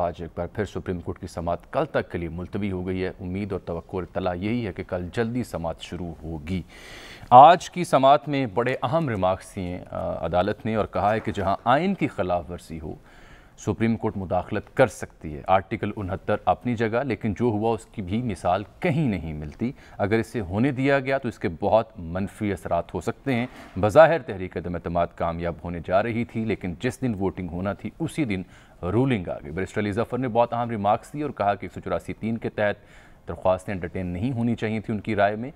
आज एक बार फिर सुप्रीम कोर्ट की समात कल तक के लिए मुलतवी हो गई है उम्मीद और तो तला यही है कि कल जल्दी समात शुरू होगी आज की समात में बड़े अहम रिमार्क्स दिए अदालत ने और कहा है कि जहां आइन की खिलाफ वर्जी हो सुप्रीम कोर्ट मुदाखलत कर सकती है आर्टिकल उनहत्तर अपनी जगह लेकिन जो हुआ उसकी भी मिसाल कहीं नहीं मिलती अगर इसे होने दिया गया तो इसके बहुत मनफी असरात हो सकते हैं बज़ाहिर तहरीक अदम कामयाब होने जा रही थी लेकिन जिस दिन वोटिंग होना थी उसी दिन रूलिंग आ गई बरिस्टर अली जफ़र ने बहुत अहम रिमार्क्स दिए और कहा कि एक सौ चौरासी तीन के तहत दरख्वास्तें एंटरटेन नहीं होनी चाहिए थी उनकी राय में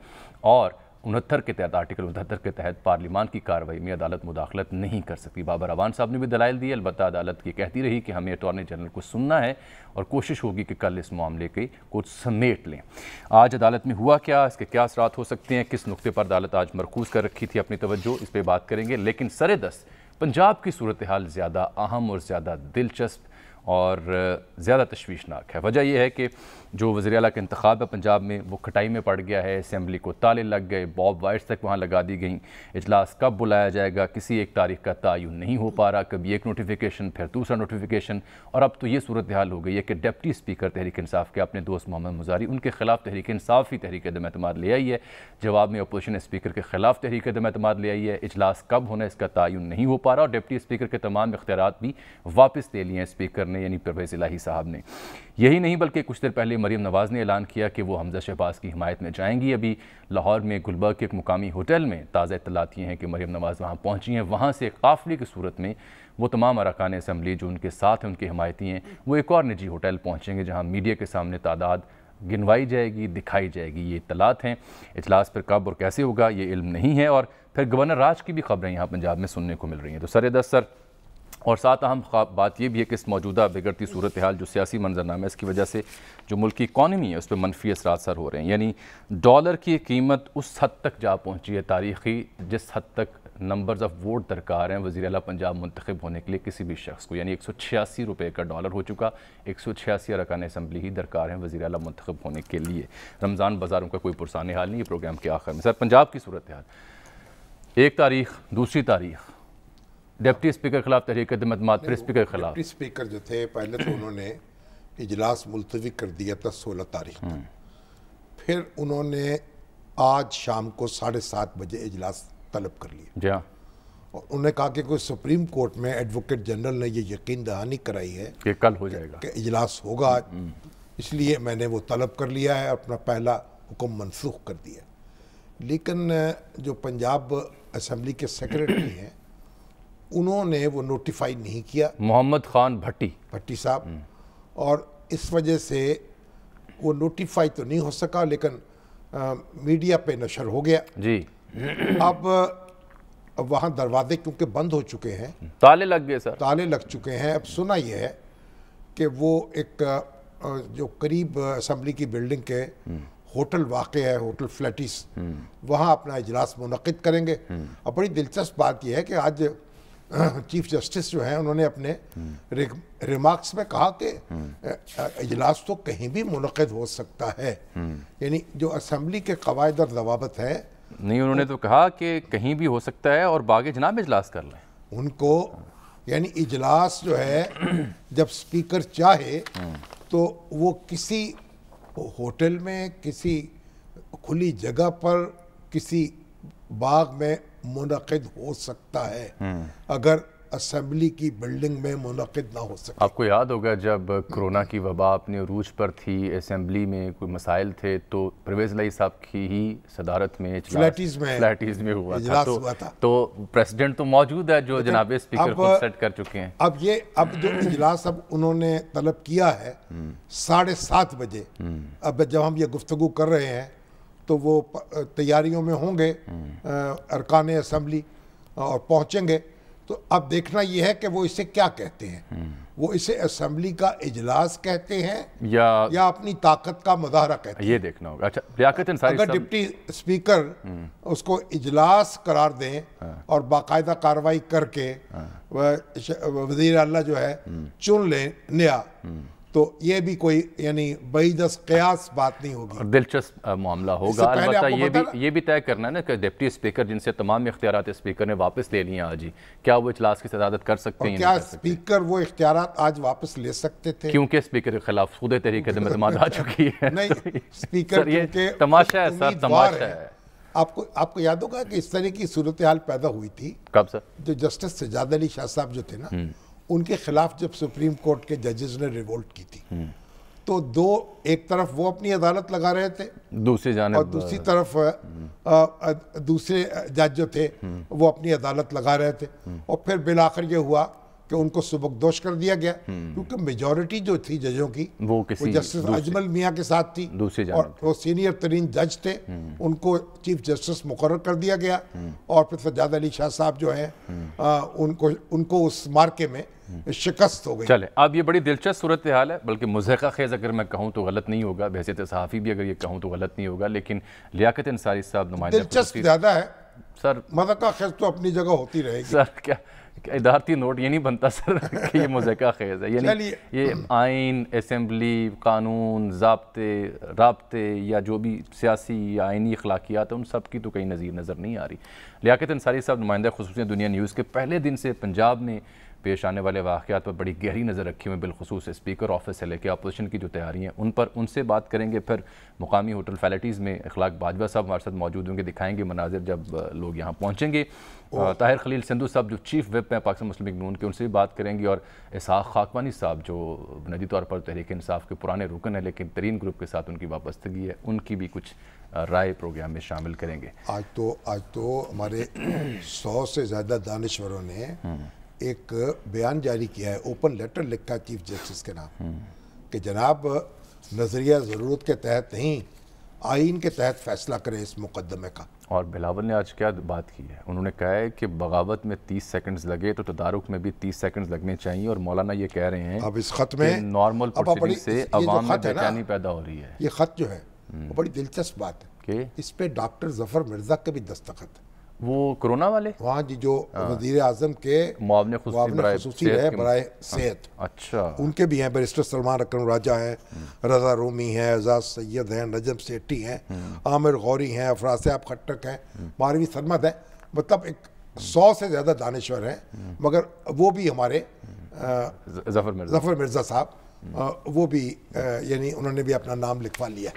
और उनहत्तर के तहत आर्टिकल उनहत्तर के तहत पार्लिमान की कार्रवाई में अदालत मुदाखलत नहीं कर सकती बाबर अवान साहब ने भी दलाइल दी अलबत् अदालत की कहती रही कि हमें अटॉर्नी जनरल को सुनना है और कोशिश होगी कि कल इस मामले के को समेट लें आज अदालत में हुआ क्या इसके क्या असरात हो सकते हैं किस नुकते पर अदालत आज मरकूज कर रखी थी अपनी तवज्जो इस पर बात करेंगे लेकिन सर दस पंजाब की सूरत हाल ज़्यादा अहम और ज़्यादा दिलचस्प और ज़्यादा तश्वीशनाक है वजह यह है कि जो वज़ी अला का इंतबाब है पंजाब में वो खटाई में पड़ गया है असम्बली को ताले लग गए बॉब वाइट्स तक वहाँ लगा दी गई इजलास कब बुलाया जाएगा किसी एक तारीख का तयन नहीं हो पा रहा कभी एक नोटिफिकेशन फिर दूसरा नोटिफिकेशन और अब तो ये सूरत हाल हो गई है कि डिप्टी स्पीकर तहरीक इसाफ के अपने दोस्त मोहम्मद मुजारी उनके खिलाफ तहरीक इसाफ ही तहरीक दम अतमाद ले आई है जवाब में अपोजिशन स्पीकर के खिलाफ तहरीक दम अतमाद ले आई है इजलास कब होना इसका तयन नहीं हो पा रहा और डिप्टी स्पीकर के तमाम इख्तियार भी वापस दे लिए हैं स्पीकर ने यानी परवेज़ इलाही साहब ने यही नहीं बल्कि कुछ देर पहले मरीम नवाज़ ने ऐलान किया कि वो हमजा शहबाज की हिमायत में जाएंगी अभी लाहौर में गुलबर्ग के एक मुकामी होटल में ताज़ा इतलात ये हैं कि मरीम नवाज़ वहाँ पहुँची हैं वहाँ से काफिले की सूरत में वो तमाम अरकान असम्बली जो उनके साथ हैं उनके हमायती हैं वो एक और निजी होटल पहुँचेंगे जहाँ मीडिया के सामने तादाद गिनवाई जाएगी दिखाई जाएगी ये इतलात हैं इजलास पर कब और कैसे होगा ये इल्म नहीं है और फिर गवर्नर राज की भी खबरें यहाँ पंजाब में सुनने को मिल रही हैं तो सर दस सर और साथ अहम बात यह भी है कि इस मौजूदा बिगड़ती सूरत हाल जो सियासी मंजरनामा है इसकी वजह से जो मुल्क की इकानमी है उस पर मनफी असरासर हो रहे हैं यानी डॉलर की कीमत उस हद तक जा पहुँची है तारीखी जिस हद तक नंबर्स ऑफ वोट दरकार हैं वजी अला पंजाब मंतखब होने के लिए किसी भी शख्स को यानी एक सौ छियासी रुपये का डॉलर हो चुका एक सौ छियासी अरकान असम्बली ही दरकार हैं वजी अला मंतखब होने के लिए रमज़ान बाज़ारों का कोई पुरसान हाल नहीं है प्रोग्राम के आखिर में सर पंजाब की सूरत हाल एक तारीख दूसरी तारीख डिप्टी स्पीकर के खिलाफ तहरीक फिर स्पीकर के खिलाफ स्पीकर जो थे पहले तो उन्होंने इजलास मुलतवी कर दिया था सोलह तारीख हम्म। फिर उन्होंने आज शाम को साढ़े सात बजे इजलास तलब कर लिया जी हाँ। और उन्होंने कहा कि कोई सुप्रीम कोर्ट में एडवोकेट जनरल ने ये यकीन दहानी कराई है कि कल हो जाएगा कि इजलास होगा हम्म। इसलिए मैंने वो तलब कर लिया है अपना पहला हुक्म मनसूख कर दिया लेकिन जो पंजाब असम्बली के सेक्रेटरी हैं उन्होंने वो नोटिफाई नहीं किया मोहम्मद खान भट्टी भट्टी साहब और इस वजह से वो नोटिफाई तो नहीं हो सका लेकिन आ, मीडिया पे नशर हो गया जी अब वहाँ दरवाजे क्योंकि बंद हो चुके हैं ताले लग गए सर ताले लग चुके हैं अब सुना यह है कि वो एक जो करीब असम्बली की बिल्डिंग के होटल वाक़ है होटल फ्लैटिस हम्म। वहाँ अपना इजलास मुनद करेंगे अब हम्म। बड़ी दिलचस्प बात यह है कि आज चीफ जस्टिस जो हैं उन्होंने अपने रिमार्क्स में कहा कि इजलास तो कहीं भी मुनद हो सकता है यानी जो असम्बली के कवायद और जवाबत हैं नहीं उन्होंने तो कहा कि कहीं भी हो सकता है और बागे जनाब इजलास कर लें उनको यानी इजलास जो है जब स्पीकर चाहे तो वो किसी होटल में किसी खुली जगह पर किसी बाग में मुनद हो सकता है हम्म। अगर असम्बली की बिल्डिंग में मुनद ना हो सके आपको याद होगा जब कोरोना की वबा अपने रूज पर थी असम्बली में कोई मसाइल थे तो परवेज लाई साहब की ही सदारत में फ्लैटीज में फ्लैटीज में हुआ था, तो, हुआ था तो प्रेसिडेंट तो मौजूद है जो जनाब स्पीकर को सेट कर चुके हैं अब ये अब जो हम्म। इजलास अब उन्होंने तलब किया है हम्म। साढ़े सात बजे अब जब हम ये गुफ्तु कर रहे हैं तो वो तैयारियों में होंगे अरकान असम्बली और पहुँचेंगे तो अब देखना यह है कि वो इसे क्या कहते हैं वो इसे असम्बली का इजलास कहते हैं या या अपनी ताकत का मुजाहरा कहते हैं ये देखना होगा अच्छा अगर डिप्टी स्पीकर उसको इजलास करार दें हाँ। और बाकायदा कार्रवाई करके हाँ। वजीर अल्लाह जो है चुन लें नया हम्म। तो ये भी कोई यानी बईदस कयास बात नहीं होगी दिलचस्प मामला होगा ये भी ये भी तय करना है ना कि डिप्टी स्पीकर जिनसे तमाम इख्तियार स्पीकर ने वापस ले लिया आज ही क्या वो इजलास की सदादत कर सकते हैं क्या स्पीकर वो इख्तियार आज वापस ले सकते थे क्योंकि स्पीकर के खिलाफ सूदे तरीके से मुकदमा आ चुकी है नहीं स्पीकर ये तमाशा है सर तमाशा है आपको आपको याद होगा कि इस तरह की सूरत हाल पैदा हुई थी कब सर जो जस्टिस सजाद अली शाह साहब जो थे ना हम्म। उनके खिलाफ जब सुप्रीम कोर्ट के जजेस ने रिवोल्ट की थी तो दो एक तरफ वो अपनी अदालत लगा रहे थे दूसरी जाने और दूसरी तरफ आ, आ, दूसरे जज जो थे वो अपनी अदालत लगा रहे थे और फिर आखिर ये हुआ कि उनको सुबकदोष कर दिया गया हम्म। क्योंकि मेजोरिटी जो थी जजों की वो किसी वो जस्टिस अजमल मियाँ के साथ थी दूसरे और वो सीनियर तरीन जज थे हम्म। उनको चीफ जस्टिस मुकर कर दिया गया हम्म। और फिर सज्जाद अली शाह साहब जो हैं उनको उनको उस मार्के में शिकस्त हो गई चले अब ये बड़ी दिलचस्प सूरत हाल है बल्कि मुजहका खेज अगर मैं कहूँ तो गलत नहीं होगा बहसीत तो सहाफ़ी भी अगर ये कहूँ तो गलत नहीं होगा लेकिन लियाकत इंसारी साहब नुमाइंदा दिलचस्प ज़्यादा है सर मजाका खेज तो अपनी जगह होती रहेगी सर क्या इदारती नोट ये नहीं बनता सर कि ये मजाका खेज है यानी ये आइन असम्बली कानून जबते रबते या जो भी सियासी या आइनी अखलाकियात है उन सब की तो कहीं नज़ीर नज़र नहीं आ रही लियाकत अंसारी साहब नुमाइंदा खसूस दुनिया न्यूज़ के पहले दिन से पंजाब में पेश आने वाले वाक़ात पर बड़ी गहरी नज़र रखी हुई बिलखसूस स्पीकर ऑफिस से लेकर अपोजिशन की जो तैयारी हैं उन पर उनसे बात करेंगे फिर मुकामी होटल फैलिटीज़ में अखलाक बाजवा साहब हमारे साथ मौजूद होंगे दिखाएंगे मनाजिर जब लोग यहाँ पहुँचेंगे ताहिर खलील सिंधु साहब जो चीफ विप हैं पाकिस्तान मुस्लिम नून के उनसे भी बात करेंगे और इसहाक खाकवानी साहब जो नदी तौर पर तहरीक इंसाफ के पुराने रुकन हैं लेकिन तरीन ग्रुप के साथ उनकी वापस्तगी है उनकी भी कुछ राय प्रोग्राम में शामिल करेंगे आज तो आज तो हमारे सौ से ज़्यादा दानश्वरों ने हम्म। एक बयान जारी किया है ओपन लेटर लिखा चीफ जस्टिस के नाम कि जनाब नज़रिया ज़रूरत के तहत नहीं आइन के तहत फैसला करें इस मुकदमे का और बिलावल ने आज क्या बात की है उन्होंने कहा है कि बगावत में 30 सेकंड्स लगे तो तदारुक में भी 30 सेकंड्स लगने चाहिए और मौलाना ये कह रहे हैं अब इस खत में नॉर्मल से अवाम में पैदा हो रही है ये खत जो है वो हम्म। बड़ी दिलचस्प बात है कि इस पे डॉक्टर जफर मिर्जा के भी दस्तखत है वो कोरोना वाले वहाँ जी जो हाँ। वजीर आजम के हाँ, सेहत अच्छा उनके भी हैं बैरिस्टर सलमान अक्रम राजा हैं हम्म। रजा रोमी हैं एजाज सैयद हैं नजम सेठी हैं हम्म। आमिर गौरी हैं अफराज साहब खट्टक हैं मारवी हम्म। सरमद हैं मतलब एक सौ से ज़्यादा दानश्वर हैं मगर वो भी हमारे जफर मिर्जा साहब वो भी यानी उन्होंने भी अपना नाम लिखवा लिया